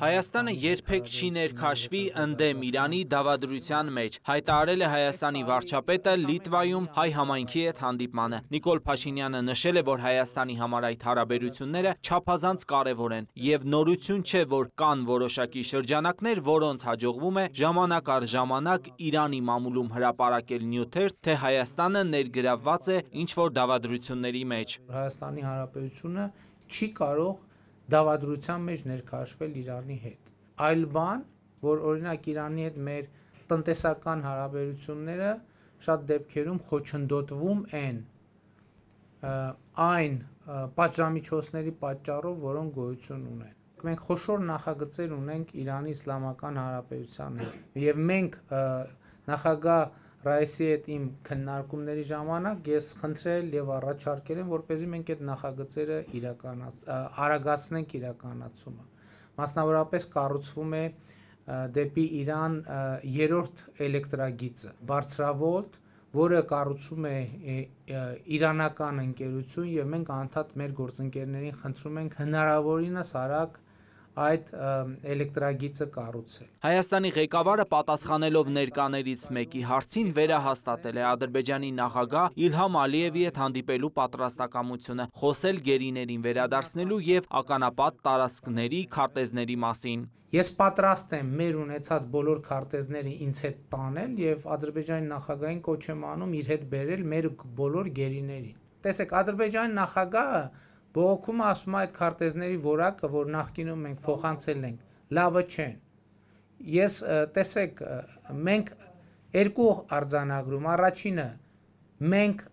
Հայաստանը երբեք չի ներքաշվի ընդեմ Իրանի դավադրության մեջ, հայտարարել է Հայաստանի վարչապետը լիտվայում հայ համայնքի հետ հանդիպմանը։ Նիկոլ Փաշինյանը նշել է, որ Հայաստանի համար այդ հարաբերությունները չափազանց կարևոր են և նորություն չէ, որ կան որոշակի շրջանակներ, որոնց հաջողվում է ժամանակ առ ժամանակ Իրանի մամուլում հրապարակել նյութեր, թե Հայաստանը ներգրավված է ինչ-որ դավադրությունների մեջ։ Հայաստանի Հանրապետությունը չի կարող դավադրության մեջ ներքաշվել Իրանի հետ։ Այլ բան, որ օրինակ Իրանի հետ մեր տնտեսական հարաբերությունները շատ դեպքերում խոչընդոտվում են այն պատժամիջոցների պատճառով, որոնք գոյություն ունեն մենք խոշոր նախագծեր ունենք Իրանի Իսլամական Հանրապետության հետ եւ մենք նախագահ Ռայսի հետ իմ քննարկումների ժամանակ ես խնդրել եւ առաջարկել եմ, որպեսզի մենք այդ նախագծերը իրականաց արագացնենք իրականացումը։ Մասնավորապես կառուցվում է դեպի Իրան երրորդ էլեկտրագիծը, բարձրավոլտ, որը կառուցում է իրանական ընկերություն եւ մենք անդադ մեր գործընկերներին խնդրում ենք հնարավորինս արագ այդ էլեկտրագիծը կառուցել։ Հայաստանի ղեկավարը պատասխանելով ներկաներից մեկի հարցին վերահաստատել է Ադրբեջանի նախագահ Իլհամ Ալիևի հետ հանդիպելու պատրաստակամությունը, խոսել գերիներին վերադարձնելու եւ ականապատ տարածքների քարտեզների մասին։ Ես պատրաստ եմ մեր ունեցած բոլոր քարտեզները ինձ հետ տանել եւ Ադրբեջանի նախագահին կոչ եմ անում իր հետ բերել մեր բոլոր գերիներին։ Տեսեք, Ադրբեջանի նախագահը Բողոքում ասում է այդ քարտեզների որակը, որ նախկինում մենք փոխանցել ենք, լավը չեն։ Ես տեսեք, մենք երկու արձանագրում, առաջինը մենք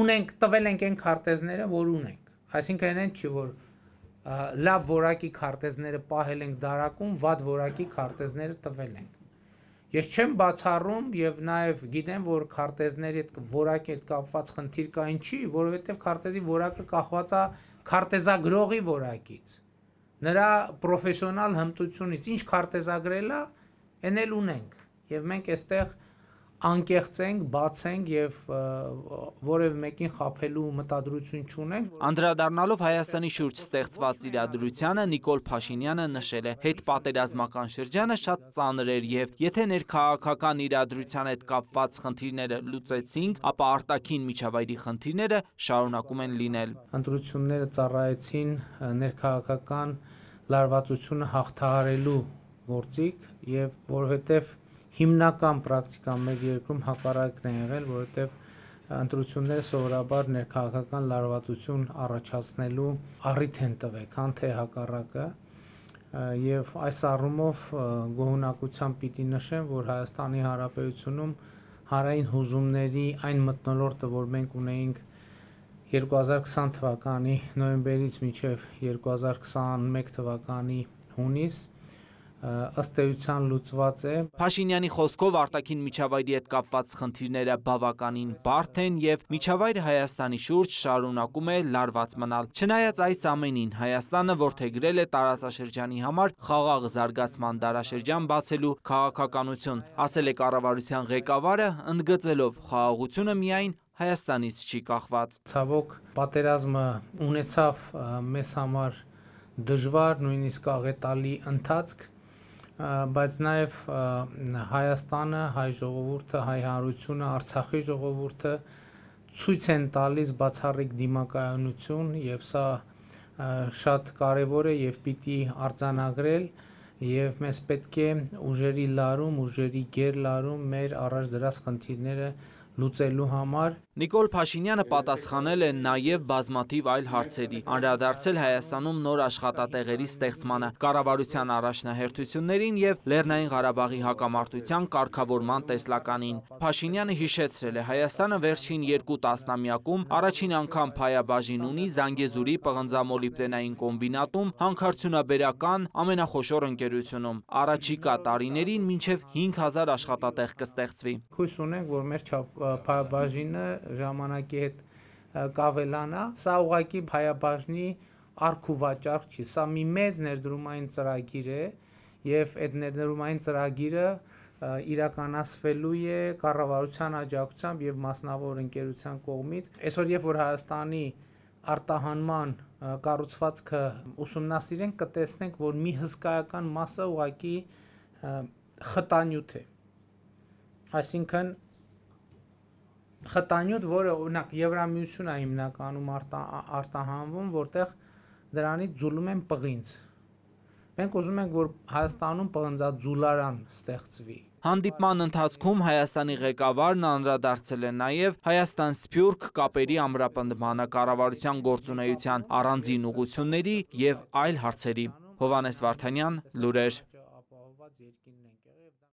ունենք տվել ենք այն քարտեզները, որ ունենք։ Այսինքն այն չի որ լավ որակի քարտեզները պահել ենք դարակում, վատ որակի քարտեզները տվել ենք։ Ես չեմ բացառում եւ նաեւ գիտեմ, որ քարտեզների հետ որակի հետ կապված խնդիր կա ինչի, որովհետեւ քարտեզի որակը կախված է քարտեզագրողի որակից։ Նրա պրոֆեսիոնալ հմտությունից ինչ քարտեզագրելա, այն էլ ունենք։ Եվ մենք այստեղ անկեղծենք, բացենք եւ որևէ մեկին խაფելու մտադրություն չունենք։ Անդրադառնալով Հայաստանի շուրջ ստեղծված իրադրությանը Նիկոլ Փաշինյանը նշել է. «Հետ պատերազմական շրջանը շատ ծանր էր եւ եթե ներքաղաքական իրադրության հետ կապված խնդիրները լուծեցինք, ապա արտաքին միջավայրի խնդիրները շարունակում են լինել»։ Ընտրությունները ծառայեցին ներքաղաքական լարվածությունը հաղթահարելու գործիք եւ որովհետեւ որ հիմնական պրակտիկան մեր երկրում հակառակն է եղել, որովհետև ընտրությունները սովորաբար ներքաղաքական լարվածություն առաջացնելու առիթ են տվել, քան թե հակառակը եւ այս առումով գոհունակությամբ պիտի նշեմ, որ Հայաստանի Հանրապետությունում հարային հուզումների այն մտնոլորտը, որ մենք ունեինք 2020 թվականի նոյեմբերից մինչև 2021 թվականի հունիս, ըստ էության լուծված է։ Փաշինյանի խոսքով արտաքին միջավայրի հետ կապված խնդիրները բավականին բարդ են եւ միջավայրը Հայաստանի շուրջ շարունակում է լարված մնալ։ Չնայած այս ամենին Հայաստանը որթեգրել է տարածաշրջանի համար խաղաղ զարգացման դարաշրջան բացելու քաղաքականություն, ասել է կառավարության ղեկավարը, ընդգծելով խաղաղությունը միայն Հայաստանից չի կախված։ Ցավոք պատերազմը ունեցավ մեզ համար դժվար, նույնիսկ աղետալի ընթացք, բայց նաև Հայաստանը, հայ ժողովուրդը, հայ հանրությունը, Արցախի ժողովուրդը ցույց են տալիս բացառիկ դիմակայունություն եւ սա շատ կարեւոր է եւ պիտի արձանագրել եւ մենք պետք է ուժերի լարում, ուժերի գեր լարում մեր առաջ դրած խնդիրները լուծելու համար Նիկոլ Փաշինյանը պատասխանել է նաև բազմաթիվ այլ հարցերի, անդրադարձել Հայաստանում նոր աշխատատեղերի ստեղծմանը, կառավարության առաջնահերթություններին եւ Լեռնային Ղարաբաղի հակամարտության կարգավորման տեսլականին։ Փաշինյանը հիշեցրել է Հայաստանը վերջին 2 տասնամյակում առաջին անգամ փայաբաժին ունի Զանգեզուրի պղնձամոլի պլենային կոմբինատում հանքարդյունաբերական ամենախոշոր ընկերությունում։ Առաջիկա տարիներին մինչև 5000 աշխատատեղ կստեղծվի։ Հույս ունենք, որ մեր փայաբաժինը ժամանակի հետ կավելանա, սա ուղակի հայաբաժնի արքուվաճառք չի, սա մի մեծ ներդրումային ծրագիր է եւ այդ ներդրումային ծրագիրը իրականացվելու է կառավարության աջակցությամբ եւ մասնավոր ընկերության կողմից։ Այսօր երբ որ Հայաստանի արտահանման կառուցվածքը ուսումնասիրենք, կտեսնենք, որ մի հսկայական մասը ուղակի խտանյութ է։ Այսինքն խտանյութ, որը օրինակ Եվրամիությունն է հիմնականում արտահանվում, որտեղ դրանից ձուլում են պղինձ։ Մենք ուզում ենք, որ Հայաստանում պղնձաձուլարան ստեղծվի։ Հանդիպման ընթացքում Հայաստանի ղեկավարն անդրադարձել է նաև Հայաստան Սփյուռք կապերի ամրապնդմանը կառավարության գործունեության առանձին ուղությունների եւ այլ հարցերի։ Հովանես Վարդանյան, Լուրեր։